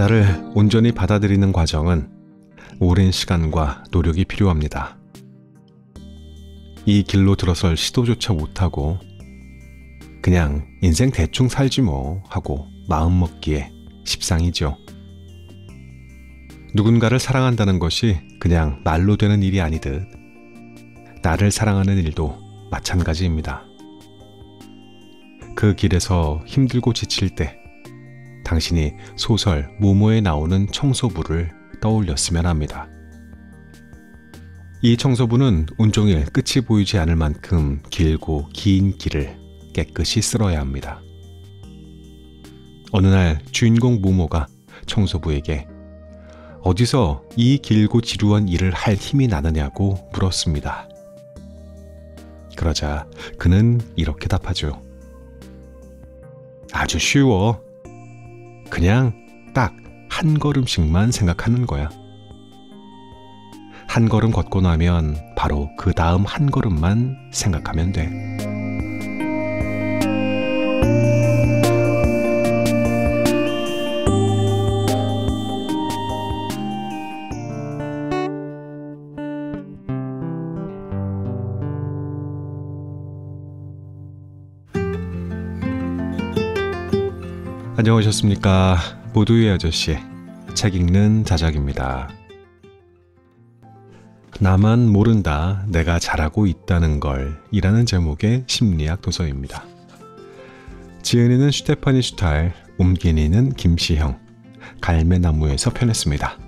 나를 온전히 받아들이는 과정은 오랜 시간과 노력이 필요합니다. 이 길로 들어설 시도조차 못하고 그냥 인생 대충 살지 뭐 하고 마음먹기에 십상이죠. 누군가를 사랑한다는 것이 그냥 말로 되는 일이 아니듯 나를 사랑하는 일도 마찬가지입니다. 그 길에서 힘들고 지칠 때 당신이 소설 모모에 나오는 청소부를 떠올렸으면 합니다. 이 청소부는 온종일 끝이 보이지 않을 만큼 길고 긴 길을 깨끗이 쓸어야 합니다. 어느 날 주인공 모모가 청소부에게 어디서 이 길고 지루한 일을 할 힘이 나느냐고 물었습니다. 그러자 그는 이렇게 답하죠. 아주 쉬워. 그냥 딱 한 걸음씩만 생각하는 거야. 한 걸음 걷고 나면 바로 그 다음 한 걸음만 생각하면 돼. 안녕하셨습니까? 모두의 아저씨 책 읽는 자작입니다. 나만 모른다, 내가 잘하고 있다는 걸 이라는 제목의 심리학 도서입니다. 지은이는 슈테파니 슈탈, 옮긴이는 김시형, 갈매나무에서 펴냈습니다.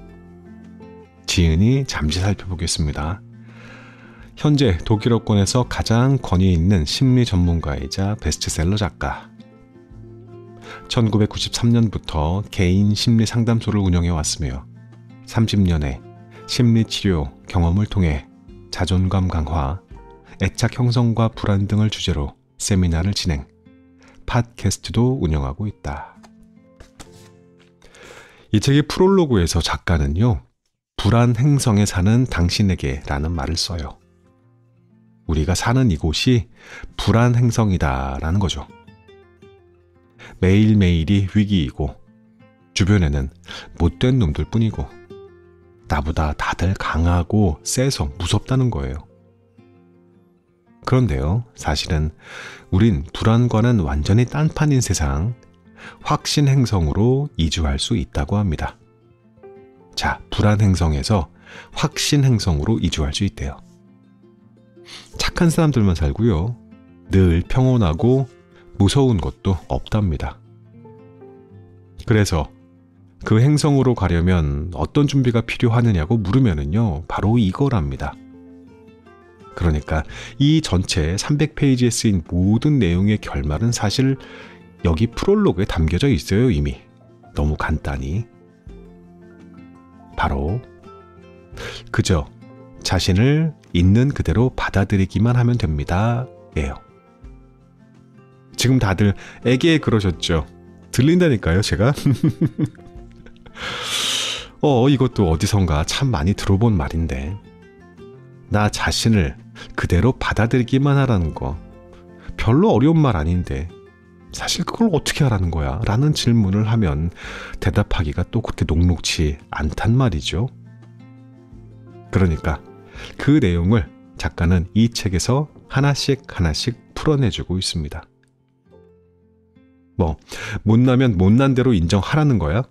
지은이 잠시 살펴보겠습니다. 현재 독일어권에서 가장 권위 있는 심리 전문가이자 베스트셀러 작가, 1993년부터 개인 심리 상담소를 운영해 왔으며 30년의 심리치료 경험을 통해 자존감 강화, 애착 형성과 불안 등을 주제로 세미나를 진행, 팟캐스트도 운영하고 있다. 이 책의 프롤로그에서 작가는요, 불안 행성에 사는 당신에게 라는 말을 써요. 우리가 사는 이곳이 불안 행성이다 라는 거죠. 매일매일이 위기이고 주변에는 못된 놈들 뿐이고 나보다 다들 강하고 세서 무섭다는 거예요. 그런데요, 사실은 우린 불안과는 완전히 딴판인 세상, 확신 행성으로 이주할 수 있다고 합니다. 자, 불안 행성에서 확신 행성으로 이주할 수 있대요. 착한 사람들만 살고요. 늘 평온하고 무서운 것도 없답니다. 그래서 그 행성으로 가려면 어떤 준비가 필요하느냐고 물으면요 바로 이거랍니다. 그러니까 이 전체 300페이지에 쓰인 모든 내용의 결말은 사실 여기 프롤로그에 담겨져 있어요, 이미. 너무 간단히. 바로, 그저 자신을 있는 그대로 받아들이기만 하면 됩니다. 예요. 지금 다들 애기에 그러셨죠. 들린다니까요, 제가. 어, 이것도 어디선가 참 많이 들어본 말인데. 나 자신을 그대로 받아들이기만 하라는 거. 별로 어려운 말 아닌데. 사실 그걸 어떻게 하라는 거야? 라는 질문을 하면 대답하기가 또 그렇게 녹록치 않단 말이죠. 그러니까 그 내용을 작가는 이 책에서 하나씩 하나씩 풀어내주고 있습니다. 뭐 못나면 못난 대로 인정하라는 거야?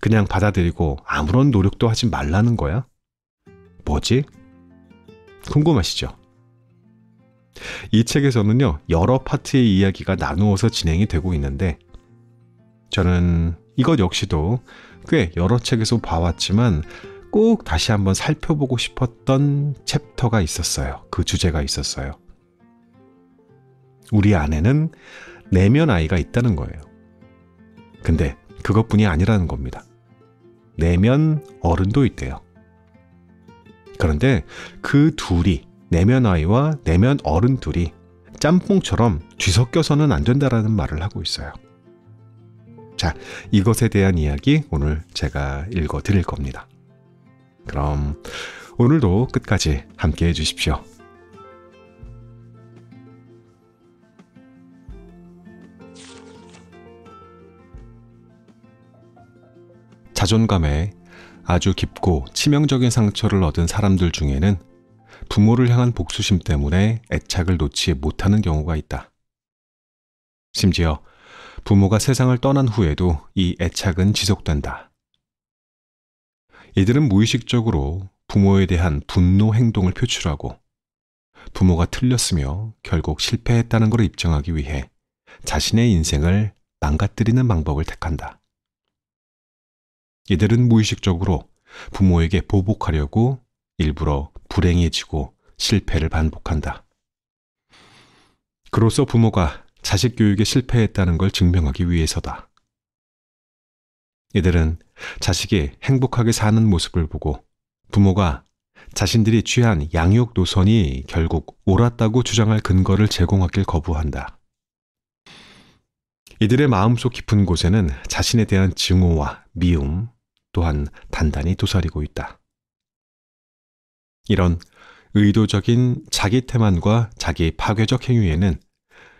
그냥 받아들이고 아무런 노력도 하지 말라는 거야? 뭐지? 궁금하시죠? 이 책에서는요, 여러 파트의 이야기가 나누어서 진행이 되고 있는데, 저는 이것 역시도 꽤 여러 책에서 봐왔지만, 꼭 다시 한번 살펴보고 싶었던 챕터가 있었어요. 그 주제가 있었어요. 우리 아내는 내면 아이가 있다는 거예요. 근데 그것뿐이 아니라는 겁니다. 내면 어른도 있대요. 그런데 그 둘이 내면 아이와 내면 어른 둘이 짬뽕처럼 뒤섞여서는 안 된다라는 말을 하고 있어요. 자, 이것에 대한 이야기 오늘 제가 읽어 드릴 겁니다. 그럼 오늘도 끝까지 함께 해 주십시오. 자존감에 아주 깊고 치명적인 상처를 얻은 사람들 중에는 부모를 향한 복수심 때문에 애착을 놓지 못하는 경우가 있다. 심지어 부모가 세상을 떠난 후에도 이 애착은 지속된다. 이들은 무의식적으로 부모에 대한 분노 행동을 표출하고 부모가 틀렸으며 결국 실패했다는 걸 입증하기 위해 자신의 인생을 망가뜨리는 방법을 택한다. 이들은 무의식적으로 부모에게 보복하려고 일부러 불행해지고 실패를 반복한다. 그로써 부모가 자식 교육에 실패했다는 걸 증명하기 위해서다. 이들은 자식이 행복하게 사는 모습을 보고 부모가 자신들이 취한 양육 노선이 결국 옳았다고 주장할 근거를 제공하길 거부한다. 이들의 마음속 깊은 곳에는 자신에 대한 증오와 미움, 또한 단단히 도사리고 있다. 이런 의도적인 자기 태만과 자기 파괴적 행위에는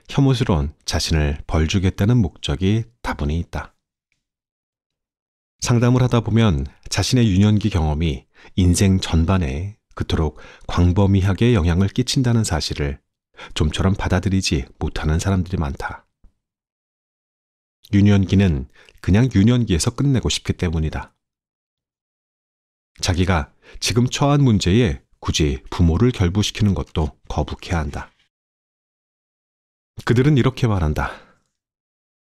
혐오스러운 자신을 벌주겠다는 목적이 다분히 있다. 상담을 하다 보면 자신의 유년기 경험이 인생 전반에 그토록 광범위하게 영향을 끼친다는 사실을 좀처럼 받아들이지 못하는 사람들이 많다. 유년기는 그냥 유년기에서 끝내고 싶기 때문이다. 자기가 지금 처한 문제에 굳이 부모를 결부시키는 것도 거북해야 한다. 그들은 이렇게 말한다.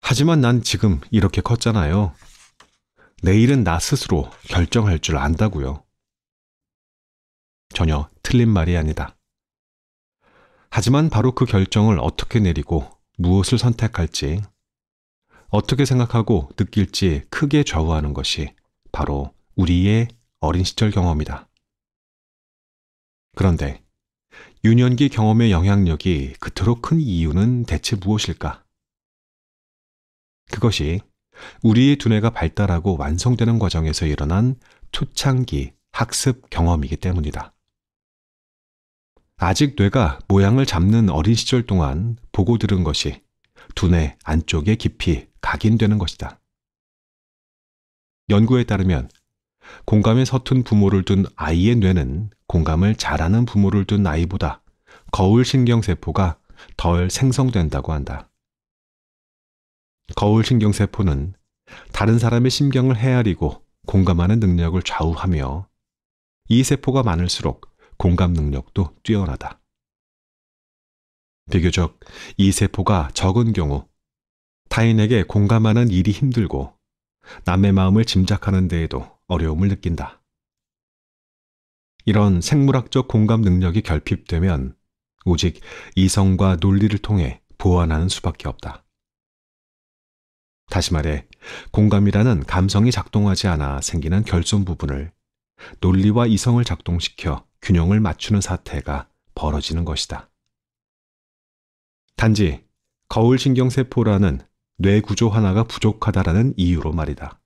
하지만 난 지금 이렇게 컸잖아요. 내일은 나 스스로 결정할 줄 안다고요. 전혀 틀린 말이 아니다. 하지만 바로 그 결정을 어떻게 내리고 무엇을 선택할지, 어떻게 생각하고 느낄지 크게 좌우하는 것이 바로 우리의 어린 시절 경험이다. 그런데 유년기 경험의 영향력이 그토록 큰 이유는 대체 무엇일까? 그것이 우리의 두뇌가 발달하고 완성되는 과정에서 일어난 초창기 학습 경험이기 때문이다. 아직 뇌가 모양을 잡는 어린 시절 동안 보고 들은 것이 두뇌 안쪽에 깊이 각인되는 것이다. 연구에 따르면 공감에 서툰 부모를 둔 아이의 뇌는 공감을 잘하는 부모를 둔 아이보다 거울 신경세포가 덜 생성된다고 한다. 거울 신경세포는 다른 사람의 심경을 헤아리고 공감하는 능력을 좌우하며 이 세포가 많을수록 공감 능력도 뛰어나다. 비교적 이 세포가 적은 경우 타인에게 공감하는 일이 힘들고 남의 마음을 짐작하는 데에도 어려움을 느낀다. 이런 생물학적 공감 능력이 결핍되면 오직 이성과 논리를 통해 보완하는 수밖에 없다. 다시 말해, 공감이라는 감성이 작동하지 않아 생기는 결손 부분을 논리와 이성을 작동시켜 균형을 맞추는 사태가 벌어지는 것이다. 단지 거울신경세포라는 뇌 구조 하나가 부족하다라는 이유로 말이다.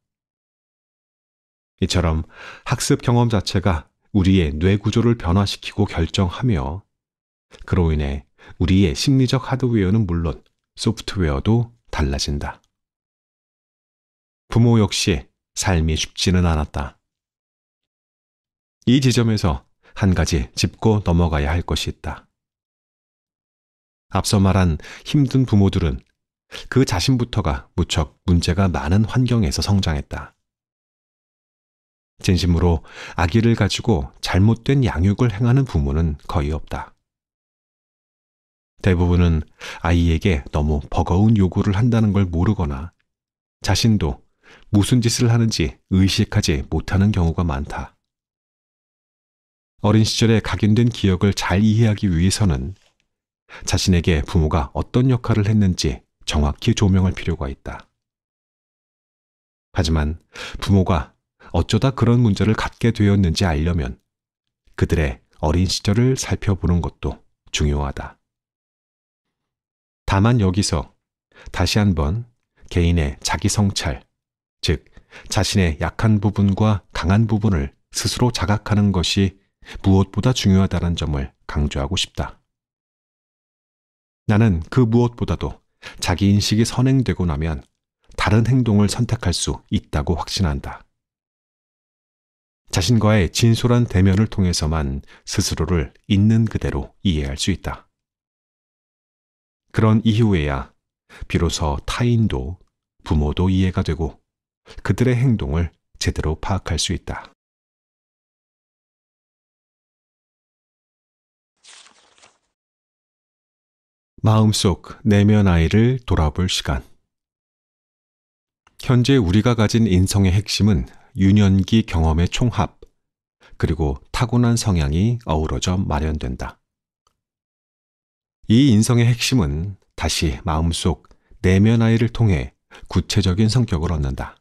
이처럼 학습 경험 자체가 우리의 뇌 구조를 변화시키고 결정하며 그로 인해 우리의 심리적 하드웨어는 물론 소프트웨어도 달라진다. 부모 역시 삶이 쉽지는 않았다. 이 지점에서 한 가지 짚고 넘어가야 할 것이 있다. 앞서 말한 힘든 부모들은 그 자신부터가 무척 문제가 많은 환경에서 성장했다. 진심으로 아기를 가지고 잘못된 양육을 행하는 부모는 거의 없다. 대부분은 아이에게 너무 버거운 요구를 한다는 걸 모르거나 자신도 무슨 짓을 하는지 의식하지 못하는 경우가 많다. 어린 시절에 각인된 기억을 잘 이해하기 위해서는 자신에게 부모가 어떤 역할을 했는지 정확히 조명할 필요가 있다. 하지만 부모가 어쩌다 그런 문제를 갖게 되었는지 알려면 그들의 어린 시절을 살펴보는 것도 중요하다. 다만 여기서 다시 한번 개인의 자기 성찰, 즉, 자신의 약한 부분과 강한 부분을 스스로 자각하는 것이 무엇보다 중요하다는 점을 강조하고 싶다. 나는 그 무엇보다도 자기 인식이 선행되고 나면 다른 행동을 선택할 수 있다고 확신한다. 자신과의 진솔한 대면을 통해서만 스스로를 있는 그대로 이해할 수 있다. 그런 이후에야 비로소 타인도 부모도 이해가 되고 그들의 행동을 제대로 파악할 수 있다. 마음속 내면 아이를 돌아볼 시간. 현재 우리가 가진 인성의 핵심은 유년기 경험의 총합, 그리고 타고난 성향이 어우러져 마련된다. 이 인성의 핵심은 다시 마음속 내면 아이를 통해 구체적인 성격을 얻는다.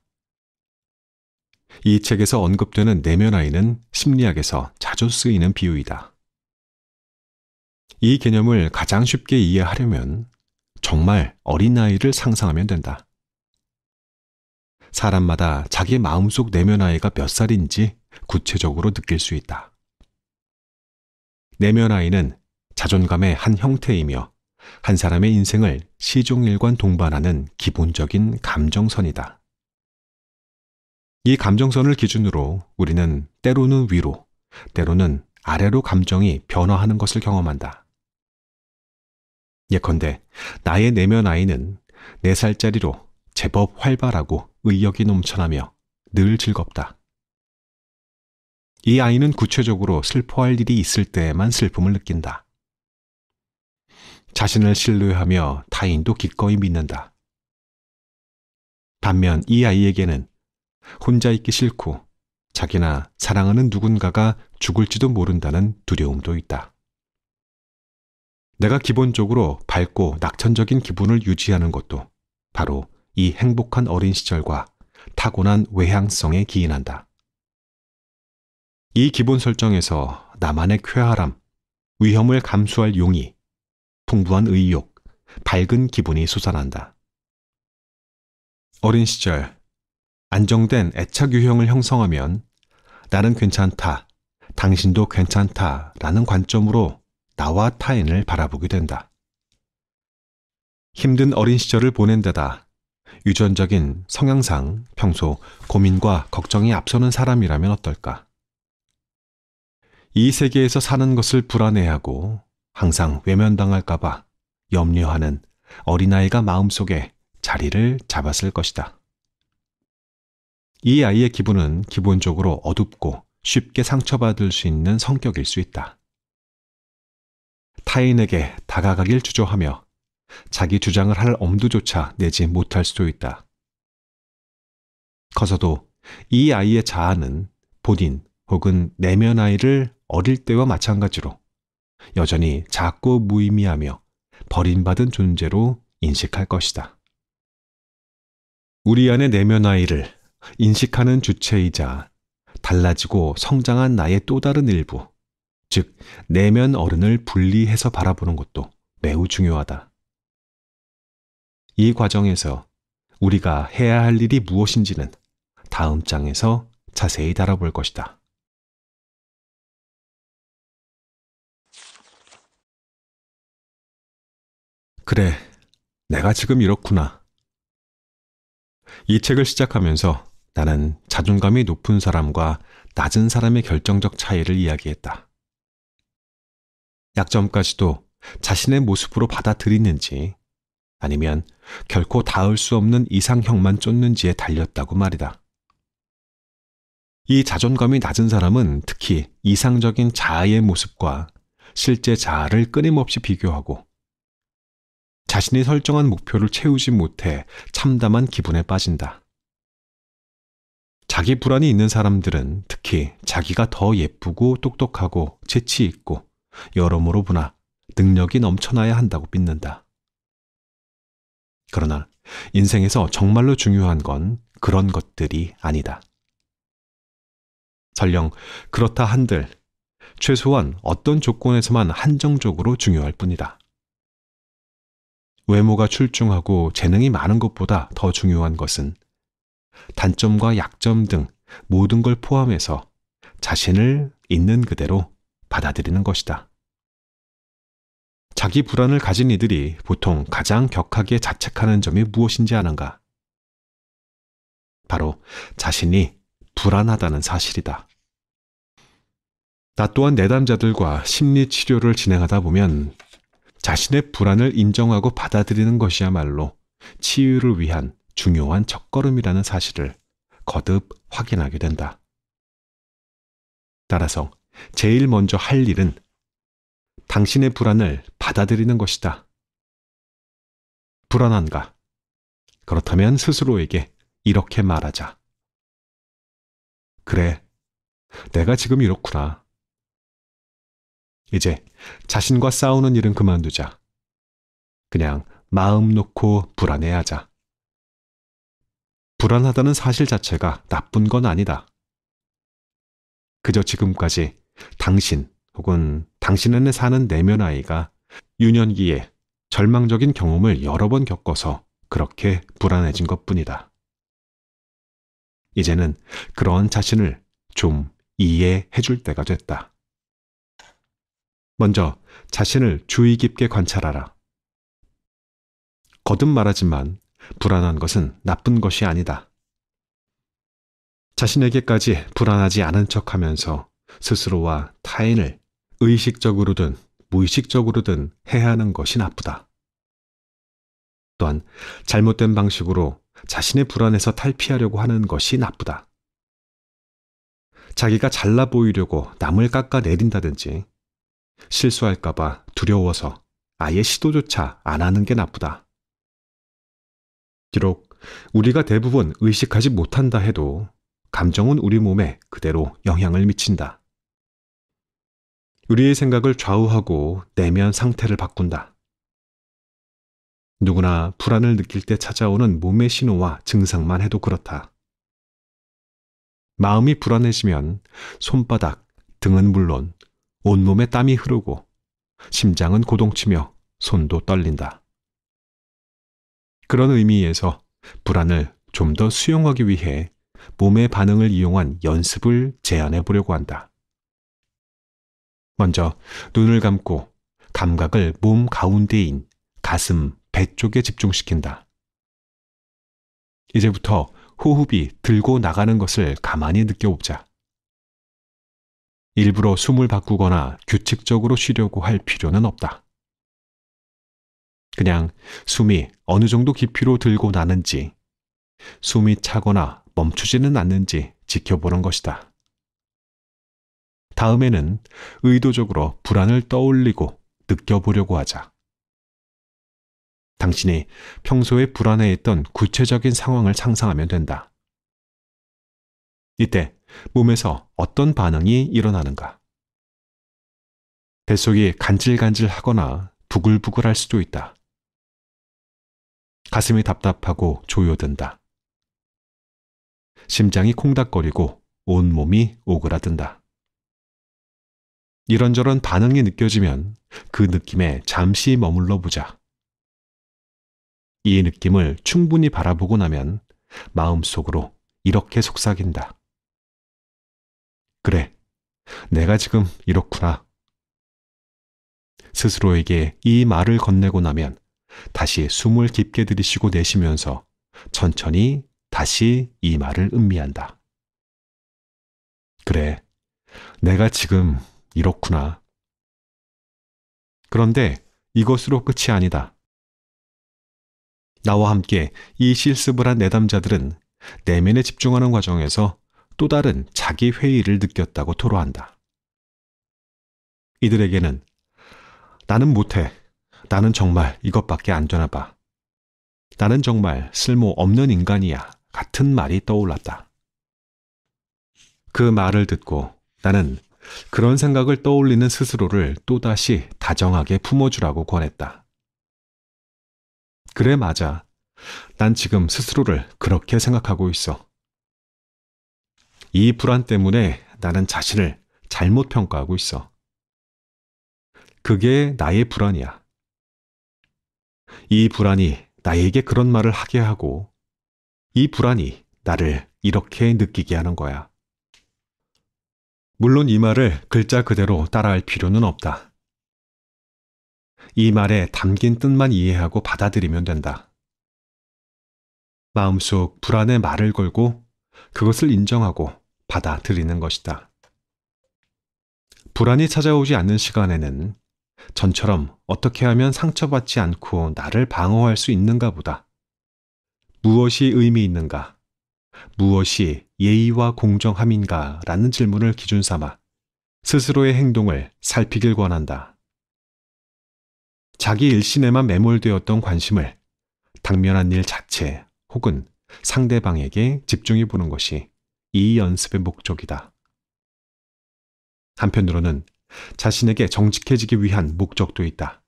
이 책에서 언급되는 내면 아이는 심리학에서 자주 쓰이는 비유이다. 이 개념을 가장 쉽게 이해하려면 정말 어린아이를 상상하면 된다. 사람마다 자기 마음속 내면 아이가 몇 살인지 구체적으로 느낄 수 있다. 내면 아이는 자존감의 한 형태이며 한 사람의 인생을 시종일관 동반하는 기본적인 감정선이다. 이 감정선을 기준으로 우리는 때로는 위로, 때로는 아래로 감정이 변화하는 것을 경험한다. 예컨대 나의 내면 아이는 4살짜리로 제법 활발하고 의욕이 넘쳐나며 늘 즐겁다. 이 아이는 구체적으로 슬퍼할 일이 있을 때에만 슬픔을 느낀다. 자신을 신뢰하며 타인도 기꺼이 믿는다. 반면 이 아이에게는 혼자 있기 싫고 자기나 사랑하는 누군가가 죽을지도 모른다는 두려움도 있다. 내가 기본적으로 밝고 낙천적인 기분을 유지하는 것도 바로 이 행복한 어린 시절과 타고난 외향성에 기인한다. 이 기본 설정에서 나만의 쾌활함, 위험을 감수할 용이, 풍부한 의욕, 밝은 기분이 솟아난다. 어린 시절, 안정된 애착 유형을 형성하면 나는 괜찮다, 당신도 괜찮다 라는 관점으로 나와 타인을 바라보게 된다. 힘든 어린 시절을 보낸 데다 유전적인 성향상 평소 고민과 걱정이 앞서는 사람이라면 어떨까? 이 세계에서 사는 것을 불안해하고 항상 외면당할까봐 염려하는 어린아이가 마음속에 자리를 잡았을 것이다. 이 아이의 기분은 기본적으로 어둡고 쉽게 상처받을 수 있는 성격일 수 있다. 타인에게 다가가길 주저하며 자기 주장을 할 엄두조차 내지 못할 수도 있다. 커서도 이 아이의 자아는 본인 혹은 내면 아이를 어릴 때와 마찬가지로 여전히 작고 무의미하며 버림받은 존재로 인식할 것이다. 우리 안의 내면 아이를 인식하는 주체이자 달라지고 성장한 나의 또 다른 일부, 즉, 내면 어른을 분리해서 바라보는 것도 매우 중요하다. 이 과정에서 우리가 해야 할 일이 무엇인지는 다음 장에서 자세히 다뤄볼 것이다. 그래, 내가 지금 이렇구나. 이 책을 시작하면서 나는 자존감이 높은 사람과 낮은 사람의 결정적 차이를 이야기했다. 약점까지도 자신의 모습으로 받아들이는지 아니면 결코 닿을 수 없는 이상형만 쫓는지에 달렸다고 말이다. 이 자존감이 낮은 사람은 특히 이상적인 자아의 모습과 실제 자아를 끊임없이 비교하고 자신이 설정한 목표를 채우지 못해 참담한 기분에 빠진다. 자기 불안이 있는 사람들은 특히 자기가 더 예쁘고 똑똑하고 재치 있고 여러모로 보나 능력이 넘쳐나야 한다고 믿는다. 그러나 인생에서 정말로 중요한 건 그런 것들이 아니다. 설령 그렇다 한들 최소한 어떤 조건에서만 한정적으로 중요할 뿐이다. 외모가 출중하고 재능이 많은 것보다 더 중요한 것은 단점과 약점 등 모든 걸 포함해서 자신을 있는 그대로 받아들이는 것이다. 자기 불안을 가진 이들이 보통 가장 격하게 자책하는 점이 무엇인지 아는가? 바로 자신이 불안하다는 사실이다. 나 또한 내담자들과 심리 치료를 진행하다 보면 자신의 불안을 인정하고 받아들이는 것이야말로 치유를 위한 중요한 첫걸음이라는 사실을 거듭 확인하게 된다. 따라서 제일 먼저 할 일은 당신의 불안을 받아들이는 것이다. 불안한가? 그렇다면 스스로에게 이렇게 말하자. 그래, 내가 지금 이렇구나. 이제 자신과 싸우는 일은 그만두자. 그냥 마음 놓고 불안해하자. 불안하다는 사실 자체가 나쁜 건 아니다. 그저 지금까지 당신 혹은 당신의 사는 내면 아이가 유년기에 절망적인 경험을 여러 번 겪어서 그렇게 불안해진 것 뿐이다. 이제는 그러한 자신을 좀 이해해 줄 때가 됐다. 먼저 자신을 주의 깊게 관찰하라. 거듭 말하지만 불안한 것은 나쁜 것이 아니다. 자신에게까지 불안하지 않은 척 하면서 스스로와 타인을 의식적으로든 무의식적으로든 해야 하는 것이 나쁘다. 또한 잘못된 방식으로 자신의 불안에서 탈피하려고 하는 것이 나쁘다. 자기가 잘나 보이려고 남을 깎아내린다든지 실수할까봐 두려워서 아예 시도조차 안 하는 게 나쁘다. 비록 우리가 대부분 의식하지 못한다 해도 감정은 우리 몸에 그대로 영향을 미친다. 우리의 생각을 좌우하고 내면 상태를 바꾼다. 누구나 불안을 느낄 때 찾아오는 몸의 신호와 증상만 해도 그렇다. 마음이 불안해지면 손바닥, 등은 물론 온몸에 땀이 흐르고 심장은 고동치며 손도 떨린다. 그런 의미에서 불안을 좀 더 수용하기 위해 몸의 반응을 이용한 연습을 제안해 보려고 한다. 먼저 눈을 감고 감각을 몸 가운데인 가슴, 배 쪽에 집중시킨다. 이제부터 호흡이 들고 나가는 것을 가만히 느껴보자. 일부러 숨을 바꾸거나 규칙적으로 쉬려고 할 필요는 없다. 그냥 숨이 어느 정도 깊이로 들고 나는지, 숨이 차거나 멈추지는 않는지 지켜보는 것이다. 다음에는 의도적으로 불안을 떠올리고 느껴보려고 하자. 당신이 평소에 불안해했던 구체적인 상황을 상상하면 된다. 이때 몸에서 어떤 반응이 일어나는가? 뱃속이 간질간질하거나 부글부글할 수도 있다. 가슴이 답답하고 조여든다. 심장이 콩닥거리고 온몸이 오그라든다. 이런저런 반응이 느껴지면 그 느낌에 잠시 머물러 보자. 이 느낌을 충분히 바라보고 나면 마음속으로 이렇게 속삭인다. 그래, 내가 지금 이렇구나. 스스로에게 이 말을 건네고 나면 다시 숨을 깊게 들이쉬고 내쉬면서 천천히 다시 이 말을 음미한다. 그래, 내가 지금 이렇구나. 그런데 이것으로 끝이 아니다. 나와 함께 이 실습을 한 내담자들은 내면에 집중하는 과정에서 또 다른 자기 회의를 느꼈다고 토로한다. 이들에게는 나는 못해. 나는 정말 이것밖에 안 되나 봐. 나는 정말 쓸모없는 인간이야. 같은 말이 떠올랐다. 그 말을 듣고 나는 그런 생각을 떠올리는 스스로를 또다시 다정하게 품어주라고 권했다. 그래, 맞아. 난 지금 스스로를 그렇게 생각하고 있어. 이 불안 때문에 나는 자신을 잘못 평가하고 있어. 그게 나의 불안이야. 이 불안이 나에게 그런 말을 하게 하고, 이 불안이 나를 이렇게 느끼게 하는 거야. 물론 이 말을 글자 그대로 따라할 필요는 없다. 이 말에 담긴 뜻만 이해하고 받아들이면 된다. 마음속 불안의 말을 걸고 그것을 인정하고 받아들이는 것이다. 불안이 찾아오지 않는 시간에는 전처럼 어떻게 하면 상처받지 않고 나를 방어할 수 있는가 보다. 무엇이 의미 있는가? 무엇이 예의와 공정함인가 라는 질문을 기준 삼아 스스로의 행동을 살피길 권한다. 자기 일신에만 매몰되었던 관심을 당면한 일 자체 혹은 상대방에게 집중해 보는 것이 이 연습의 목적이다. 한편으로는 자신에게 정직해지기 위한 목적도 있다.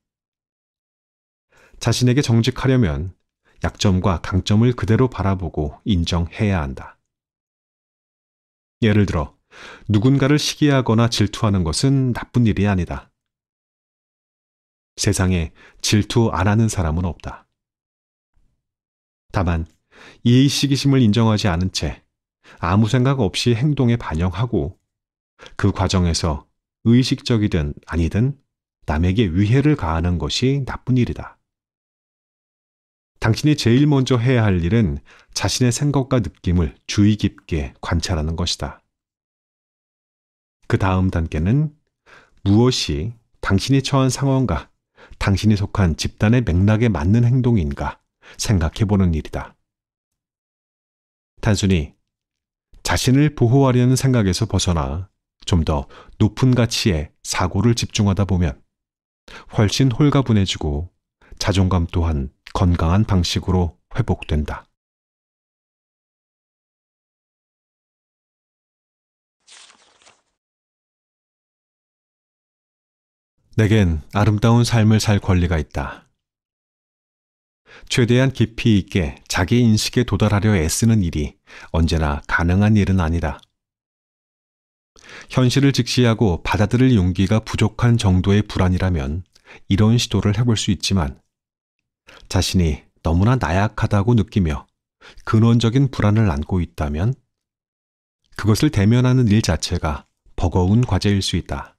자신에게 정직하려면 약점과 강점을 그대로 바라보고 인정해야 한다. 예를 들어, 누군가를 시기하거나 질투하는 것은 나쁜 일이 아니다. 세상에 질투 안 하는 사람은 없다. 다만, 이 시기심을 인정하지 않은 채 아무 생각 없이 행동에 반영하고 그 과정에서 의식적이든 아니든 남에게 위해를 가하는 것이 나쁜 일이다. 당신이 제일 먼저 해야 할 일은 자신의 생각과 느낌을 주의 깊게 관찰하는 것이다. 그 다음 단계는 무엇이 당신이 처한 상황과 당신이 속한 집단의 맥락에 맞는 행동인가 생각해 보는 일이다. 단순히 자신을 보호하려는 생각에서 벗어나 좀 더 높은 가치의 사고를 집중하다 보면 훨씬 홀가분해지고 자존감 또한 건강한 방식으로 회복된다. 내겐 아름다운 삶을 살 권리가 있다. 최대한 깊이 있게 자기 인식에 도달하려 애쓰는 일이 언제나 가능한 일은 아니다. 현실을 직시하고 받아들일 용기가 부족한 정도의 불안이라면 이런 시도를 해볼 수 있지만 자신이 너무나 나약하다고 느끼며 근원적인 불안을 안고 있다면 그것을 대면하는 일 자체가 버거운 과제일 수 있다.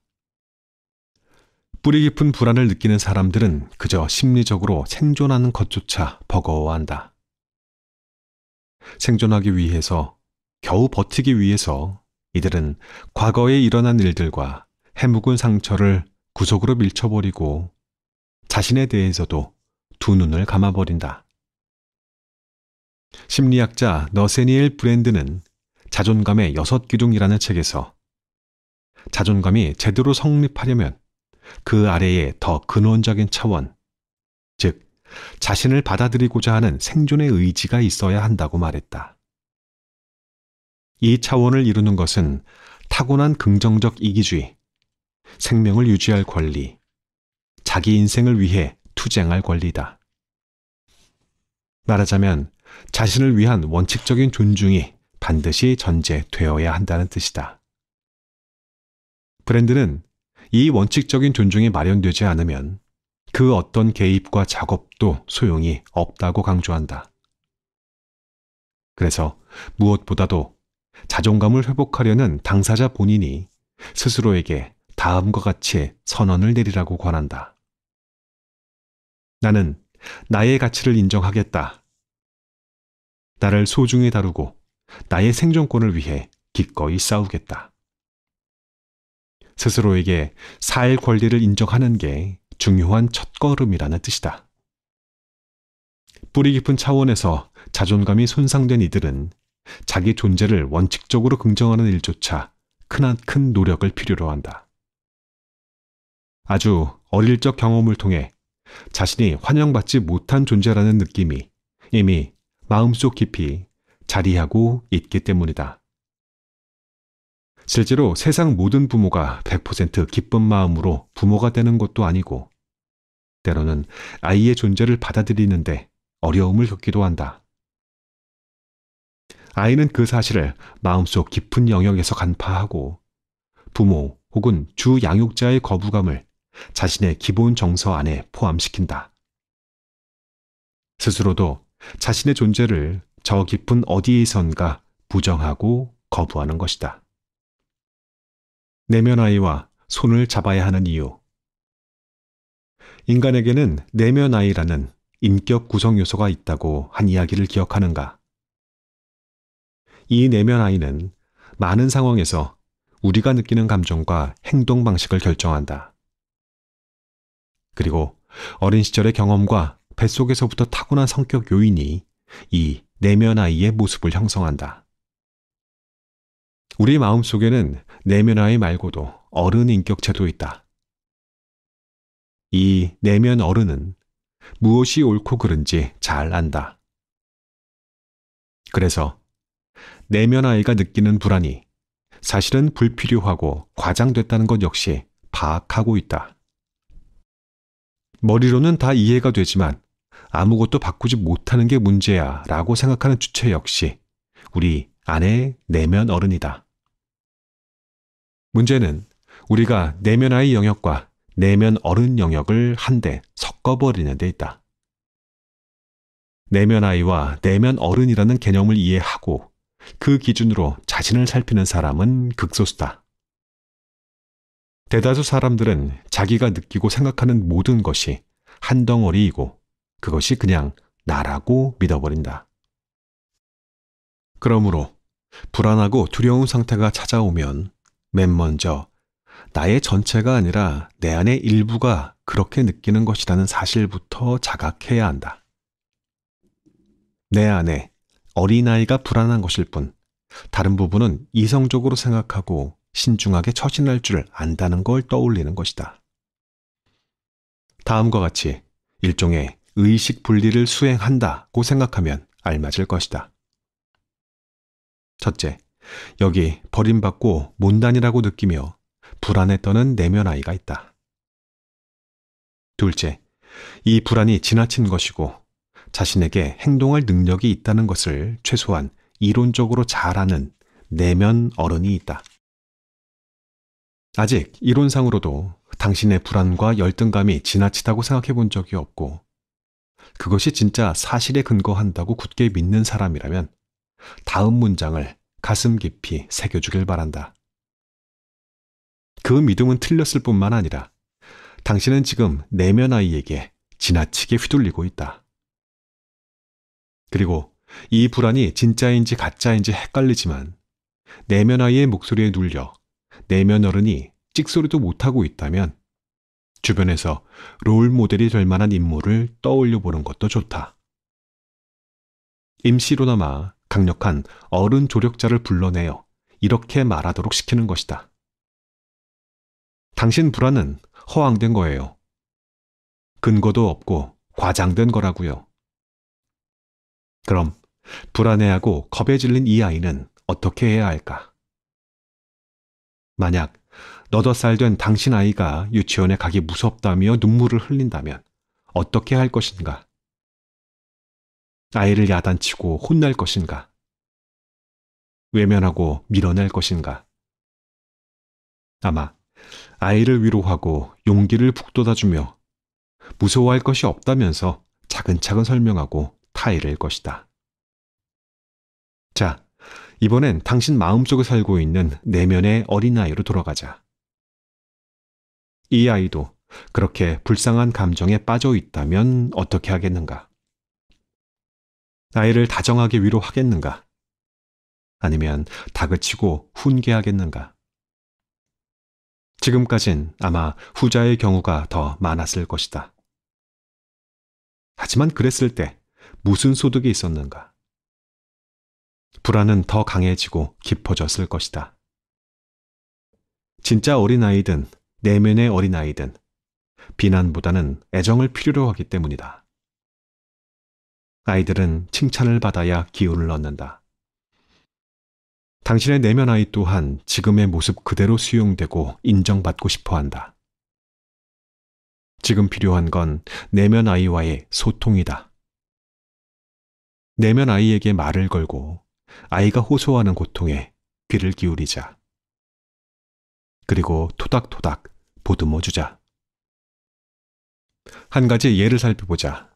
뿌리 깊은 불안을 느끼는 사람들은 그저 심리적으로 생존하는 것조차 버거워한다. 생존하기 위해서, 겨우 버티기 위해서 이들은 과거에 일어난 일들과 해묵은 상처를 구속으로 밀쳐버리고 자신에 대해서도 두 눈을 감아버린다. 심리학자 너세니엘 브랜드는 자존감의 여섯 기둥이라는 책에서 자존감이 제대로 성립하려면 그 아래에 더 근원적인 차원, 즉, 자신을 받아들이고자 하는 생존의 의지가 있어야 한다고 말했다. 이 차원을 이루는 것은 타고난 긍정적 이기주의, 생명을 유지할 권리, 자기 인생을 위해 투쟁할 권리다. 말하자면 자신을 위한 원칙적인 존중이 반드시 전제되어야 한다는 뜻이다. 브랜드는 이 원칙적인 존중이 마련되지 않으면 그 어떤 개입과 작업도 소용이 없다고 강조한다. 그래서 무엇보다도 자존감을 회복하려는 당사자 본인이 스스로에게 다음과 같이 선언을 내리라고 권한다. 나는 나의 가치를 인정하겠다. 나를 소중히 다루고 나의 생존권을 위해 기꺼이 싸우겠다. 스스로에게 사살 권리를 인정하는 게 중요한 첫걸음이라는 뜻이다. 뿌리 깊은 차원에서 자존감이 손상된 이들은 자기 존재를 원칙적으로 긍정하는 일조차 큰한 큰 노력을 필요로 한다. 아주 어릴 적 경험을 통해 자신이 환영받지 못한 존재라는 느낌이 이미 마음속 깊이 자리하고 있기 때문이다. 실제로 세상 모든 부모가 100% 기쁜 마음으로 부모가 되는 것도 아니고 때로는 아이의 존재를 받아들이는데 어려움을 겪기도 한다. 아이는 그 사실을 마음속 깊은 영역에서 간파하고 부모 혹은 주 양육자의 거부감을 자신의 기본 정서 안에 포함시킨다. 스스로도 자신의 존재를 저 깊은 어디에선가 부정하고 거부하는 것이다. 내면 아이와 손을 잡아야 하는 이유. 인간에게는 내면 아이라는 인격 구성 요소가 있다고 한 이야기를 기억하는가? 이 내면 아이는 많은 상황에서 우리가 느끼는 감정과 행동 방식을 결정한다. 그리고 어린 시절의 경험과 뱃속에서부터 타고난 성격 요인이 이 내면 아이의 모습을 형성한다. 우리 마음 속에는 내면 아이 말고도 어른 인격체도 있다. 이 내면 어른은 무엇이 옳고 그른지 잘 안다. 그래서 내면 아이가 느끼는 불안이 사실은 불필요하고 과장됐다는 것 역시 파악하고 있다. 머리로는 다 이해가 되지만 아무것도 바꾸지 못하는 게 문제야 라고 생각하는 주체 역시 우리 안의 내면 어른이다. 문제는 우리가 내면 아이 영역과 내면 어른 영역을 한데 섞어버리는 데 있다. 내면 아이와 내면 어른이라는 개념을 이해하고 그 기준으로 자신을 살피는 사람은 극소수다. 대다수 사람들은 자기가 느끼고 생각하는 모든 것이 한 덩어리이고 그것이 그냥 나라고 믿어버린다. 그러므로 불안하고 두려운 상태가 찾아오면 맨 먼저 나의 전체가 아니라 내 안의 일부가 그렇게 느끼는 것이라는 사실부터 자각해야 한다. 내 안에 어린아이가 불안한 것일 뿐 다른 부분은 이성적으로 생각하고 신중하게 처신할 줄 안다는 걸 떠올리는 것이다. 다음과 같이 일종의 의식 분리를 수행한다고 생각하면 알맞을 것이다. 첫째, 여기 버림받고 몬단이라고 느끼며 불안에 떠는 내면 아이가 있다. 둘째, 이 불안이 지나친 것이고 자신에게 행동할 능력이 있다는 것을 최소한 이론적으로 잘 아는 내면 어른이 있다. 아직 이론상으로도 당신의 불안과 열등감이 지나치다고 생각해 본 적이 없고 그것이 진짜 사실에 근거한다고 굳게 믿는 사람이라면 다음 문장을 가슴 깊이 새겨주길 바란다. 그 믿음은 틀렸을 뿐만 아니라 당신은 지금 내면 아이에게 지나치게 휘둘리고 있다. 그리고 이 불안이 진짜인지 가짜인지 헷갈리지만 내면 아이의 목소리에 눌려 내면 어른이 찍소리도 못하고 있다면 주변에서 롤 모델이 될 만한 인물을 떠올려 보는 것도 좋다. 임시로 나마 강력한 어른 조력자를 불러내어 이렇게 말하도록 시키는 것이다. 당신 불안은 허황된 거예요. 근거도 없고 과장된 거라고요. 그럼 불안해하고 겁에 질린 이 아이는 어떻게 해야 할까? 만약 너덟 살된 당신 아이가 유치원에 가기 무섭다며 눈물을 흘린다면 어떻게 할 것인가? 아이를 야단치고 혼날 것인가? 외면하고 밀어낼 것인가? 아마 아이를 위로하고 용기를 북돋아주며 무서워할 것이 없다면서 차근차근 설명하고 타이를 것이다. 자, 이번엔 당신 마음속에 살고 있는 내면의 어린아이로 돌아가자. 이 아이도 그렇게 불쌍한 감정에 빠져 있다면 어떻게 하겠는가? 아이를 다정하게 위로하겠는가? 아니면 다그치고 훈계하겠는가? 지금까진 아마 후자의 경우가 더 많았을 것이다. 하지만 그랬을 때 무슨 소득이 있었는가? 불안은 더 강해지고 깊어졌을 것이다. 진짜 어린아이든 내면의 어린아이든 비난보다는 애정을 필요로 하기 때문이다. 아이들은 칭찬을 받아야 기운을 얻는다. 당신의 내면 아이 또한 지금의 모습 그대로 수용되고 인정받고 싶어 한다. 지금 필요한 건 내면 아이와의 소통이다. 내면 아이에게 말을 걸고 아이가 호소하는 고통에 귀를 기울이자. 그리고 토닥토닥 보듬어 주자. 한 가지 예를 살펴보자.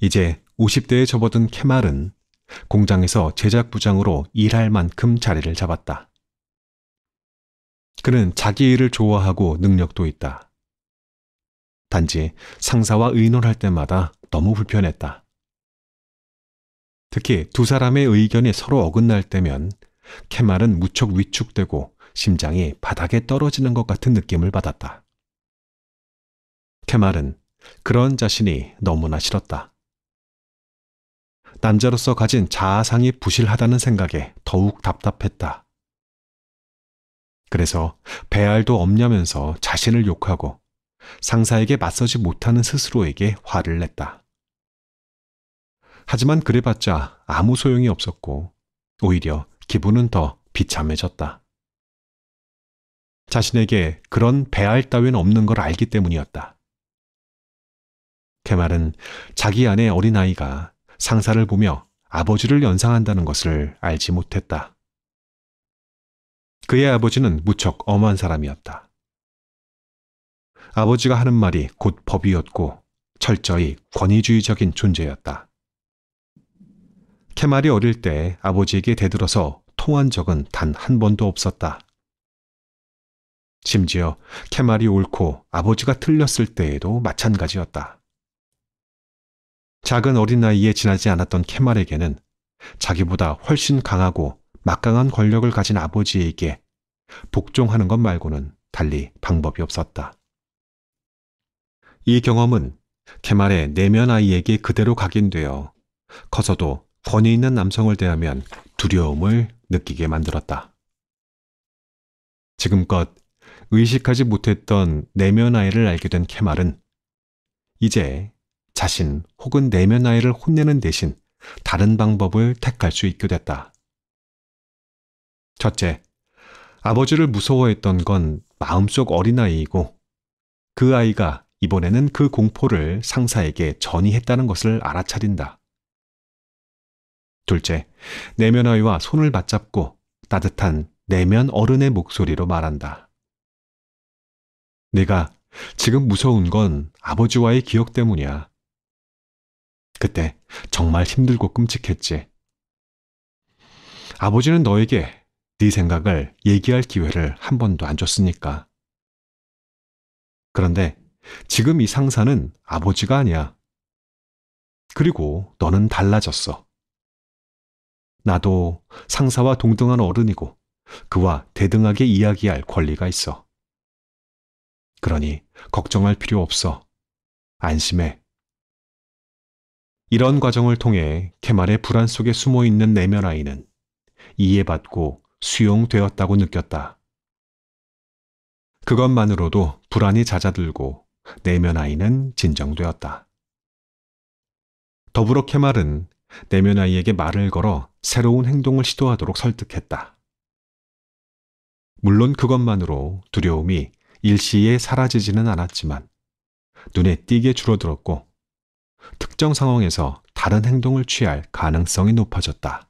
이제 50대에 접어든 케말은 공장에서 제작 부장으로 일할 만큼 자리를 잡았다. 그는 자기 일을 좋아하고 능력도 있다. 단지 상사와 의논할 때마다 너무 불편했다. 특히 두 사람의 의견이 서로 어긋날 때면 케말은 무척 위축되고 심장이 바닥에 떨어지는 것 같은 느낌을 받았다. 케말은 그런 자신이 너무나 싫었다. 남자로서 가진 자아상이 부실하다는 생각에 더욱 답답했다. 그래서 배알도 없냐면서 자신을 욕하고 상사에게 맞서지 못하는 스스로에게 화를 냈다. 하지만 그래봤자 아무 소용이 없었고 오히려 기분은 더 비참해졌다. 자신에게 그런 배알 따윈 없는 걸 알기 때문이었다. 케말은 그 자기 안의 어린아이가 상사를 보며 아버지를 연상한다는 것을 알지 못했다. 그의 아버지는 무척 엄한 사람이었다. 아버지가 하는 말이 곧 법이었고 철저히 권위주의적인 존재였다. 케말이 어릴 때 아버지에게 대들어서 통한 적은 단 한 번도 없었다. 심지어 케말이 옳고 아버지가 틀렸을 때에도 마찬가지였다. 작은 어린 나이에 지나지 않았던 케말에게는 자기보다 훨씬 강하고 막강한 권력을 가진 아버지에게 복종하는 것 말고는 달리 방법이 없었다. 이 경험은 케말의 내면 아이에게 그대로 각인되어 커서도 권위 있는 남성을 대하면 두려움을 느끼게 만들었다. 지금껏 의식하지 못했던 내면 아이를 알게 된 케말은 이제 자신 혹은 내면 아이를 혼내는 대신 다른 방법을 택할 수 있게 됐다. 첫째, 아버지를 무서워했던 건 마음속 어린아이이고 그 아이가 이번에는 그 공포를 상사에게 전이했다는 것을 알아차린다. 둘째, 내면 아이와 손을 맞잡고 따뜻한 내면 어른의 목소리로 말한다. 네가 지금 무서운 건 아버지와의 기억 때문이야. 그때 정말 힘들고 끔찍했지. 아버지는 너에게 네 생각을 얘기할 기회를 한 번도 안 줬으니까. 그런데 지금 이 상사는 아버지가 아니야. 그리고 너는 달라졌어. 나도 상사와 동등한 어른이고 그와 대등하게 이야기할 권리가 있어. 그러니 걱정할 필요 없어. 안심해. 이런 과정을 통해 케말의 불안 속에 숨어 있는 내면 아이는 이해받고 수용되었다고 느꼈다. 그것만으로도 불안이 잦아들고 내면 아이는 진정되었다. 더불어 케말은 내면 아이에게 말을 걸어 새로운 행동을 시도하도록 설득했다. 물론 그것만으로 두려움이 일시에 사라지지는 않았지만 눈에 띄게 줄어들었고 특정 상황에서 다른 행동을 취할 가능성이 높아졌다.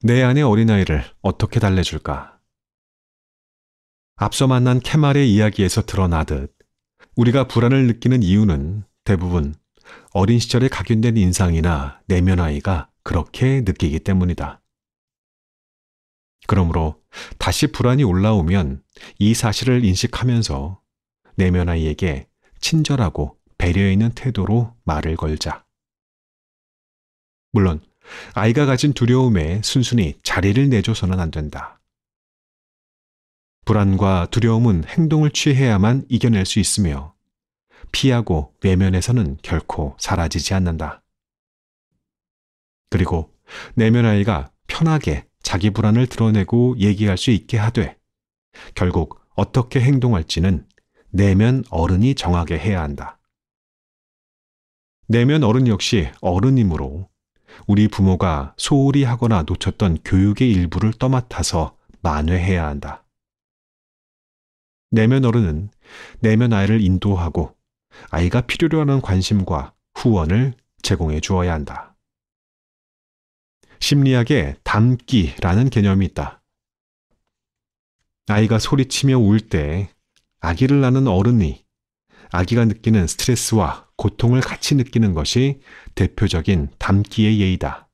내 안의 어린아이를 어떻게 달래줄까? 앞서 만난 케말의 이야기에서 드러나듯 우리가 불안을 느끼는 이유는 대부분 어린 시절에 각인된 인상이나 내면 아이가 그렇게 느끼기 때문이다. 그러므로 다시 불안이 올라오면 이 사실을 인식하면서 내면 아이에게 친절하고 배려 있는 태도로 말을 걸자. 물론 아이가 가진 두려움에 순순히 자리를 내줘서는 안 된다. 불안과 두려움은 행동을 취해야만 이겨낼 수 있으며 피하고 내면에서는 결코 사라지지 않는다. 그리고 내면 아이가 편하게 자기 불안을 드러내고 얘기할 수 있게 하되 결국 어떻게 행동할지는 내면 어른이 정하게 해야 한다. 내면 어른 역시 어른이므로 우리 부모가 소홀히 하거나 놓쳤던 교육의 일부를 떠맡아서 만회해야 한다. 내면 어른은 내면 아이를 인도하고 아이가 필요로 하는 관심과 후원을 제공해 주어야 한다. 심리학에 담기라는 개념이 있다. 아이가 소리치며 울 때 아기를 낳는 어른이 아기가 느끼는 스트레스와 고통을 같이 느끼는 것이 대표적인 담기의 예이다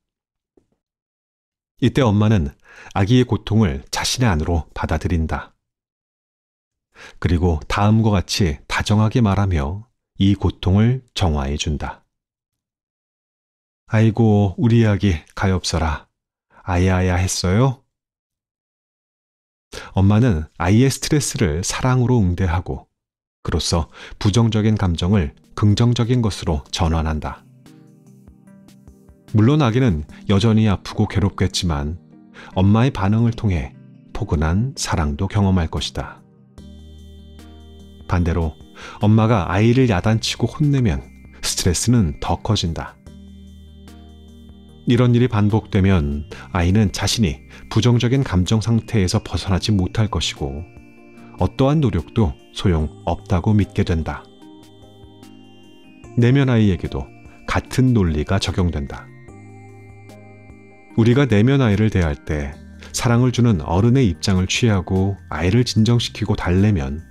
이때 엄마는 아기의 고통을 자신의 안으로 받아들인다. 그리고 다음과 같이 다정하게 말하며 이 고통을 정화해 준다. 아이고, 우리 아기 가엾어라. 아야아야 했어요? 엄마는 아이의 스트레스를 사랑으로 응대하고 그로써 부정적인 감정을 긍정적인 것으로 전환한다. 물론 아기는 여전히 아프고 괴롭겠지만 엄마의 반응을 통해 포근한 사랑도 경험할 것이다. 반대로 엄마가 아이를 야단치고 혼내면 스트레스는 더 커진다. 이런 일이 반복되면 아이는 자신이 부정적인 감정 상태에서 벗어나지 못할 것이고 어떠한 노력도 소용없다고 믿게 된다. 내면 아이에게도 같은 논리가 적용된다. 우리가 내면 아이를 대할 때 사랑을 주는 어른의 입장을 취하고 아이를 진정시키고 달래면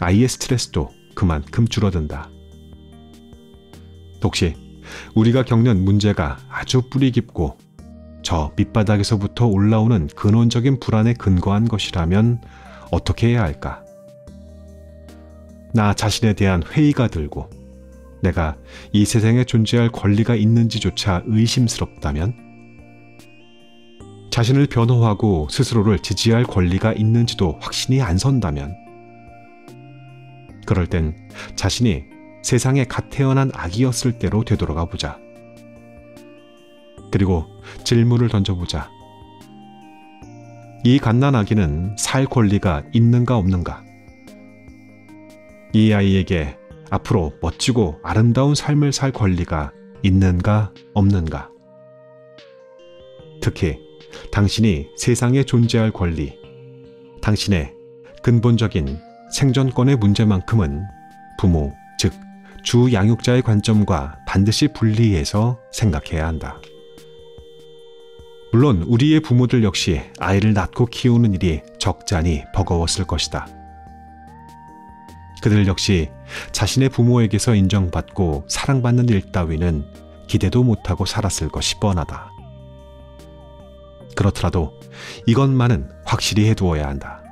아이의 스트레스도 그만큼 줄어든다. 독시 우리가 겪는 문제가 아주 뿌리 깊고 저 밑바닥에서부터 올라오는 근원적인 불안에 근거한 것이라면 어떻게 해야 할까? 나 자신에 대한 회의가 들고 내가 이 세상에 존재할 권리가 있는지조차 의심스럽다면 자신을 변호하고 스스로를 지지할 권리가 있는지도 확신이 안 선다면 그럴 땐 자신이 세상에 갓 태어난 아기였을 때로 되돌아가 보자. 그리고 질문을 던져보자. 이 갓난 아기는 살 권리가 있는가 없는가? 이 아이에게 앞으로 멋지고 아름다운 삶을 살 권리가 있는가 없는가? 특히 당신이 세상에 존재할 권리, 당신의 근본적인 생존권의 문제만큼은 부모, 즉, 주 양육자의 관점과 반드시 분리해서 생각해야 한다. 물론 우리의 부모들 역시 아이를 낳고 키우는 일이 적잖이 버거웠을 것이다. 그들 역시 자신의 부모에게서 인정받고 사랑받는 일 따위는 기대도 못하고 살았을 것이 뻔하다. 그렇더라도 이것만은 확실히 해두어야 한다.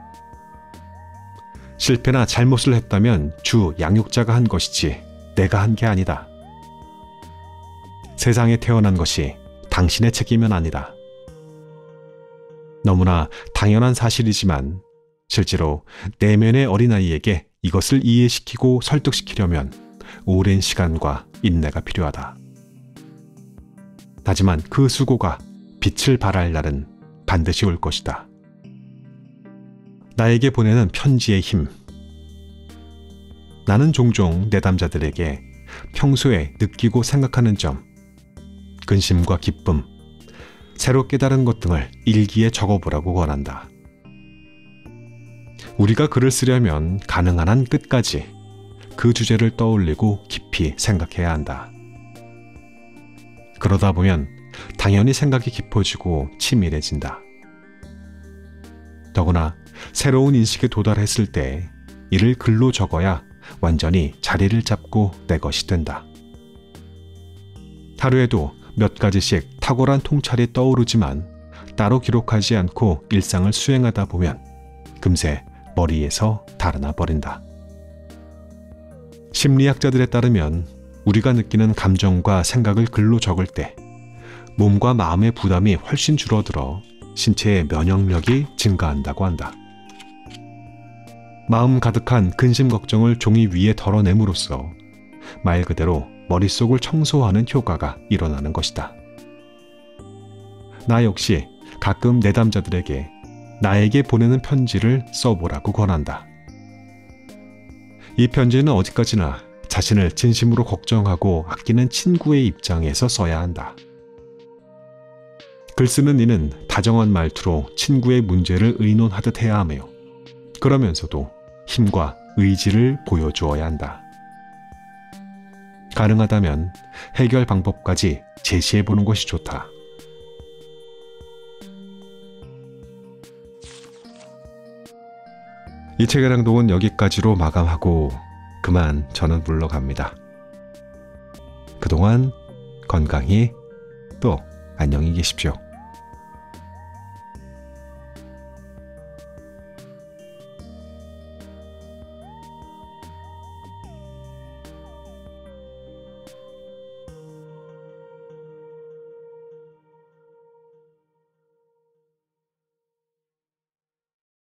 실패나 잘못을 했다면 주 양육자가 한 것이지 내가 한 게 아니다. 세상에 태어난 것이 당신의 책임은 아니다. 너무나 당연한 사실이지만 실제로 내면의 어린아이에게 이것을 이해시키고 설득시키려면 오랜 시간과 인내가 필요하다. 하지만 그 수고가 빛을 발할 날은 반드시 올 것이다. 나에게 보내는 편지의 힘. 나는 종종 내담자들에게 평소에 느끼고 생각하는 점, 근심과 기쁨, 새로 깨달은 것 등을 일기에 적어보라고 권한다. 우리가 글을 쓰려면 가능한 한 끝까지 그 주제를 떠올리고 깊이 생각해야 한다. 그러다 보면 당연히 생각이 깊어지고 치밀해진다. 더구나 새로운 인식에 도달했을 때 이를 글로 적어야 완전히 자리를 잡고 내 것이 된다. 하루에도 몇 가지씩 탁월한 통찰이 떠오르지만 따로 기록하지 않고 일상을 수행하다 보면 금세 머리에서 달아나 버린다. 심리학자들에 따르면 우리가 느끼는 감정과 생각을 글로 적을 때 몸과 마음의 부담이 훨씬 줄어들어 신체의 면역력이 증가한다고 한다. 마음 가득한 근심 걱정을 종이 위에 덜어냄으로써 말 그대로 머릿속을 청소하는 효과가 일어나는 것이다. 나 역시 가끔 내담자들에게 나에게 보내는 편지를 써보라고 권한다. 이 편지는 어디까지나 자신을 진심으로 걱정하고 아끼는 친구의 입장에서 써야 한다. 글쓰는 이는 다정한 말투로 친구의 문제를 의논하듯 해야 하며 그러면서도 힘과 의지를 보여주어야 한다. 가능하다면 해결 방법까지 제시해 보는 것이 좋다. 이 책의 낭독은 여기까지로 마감하고 그만 저는 물러갑니다. 그동안 건강히 또 안녕히 계십시오.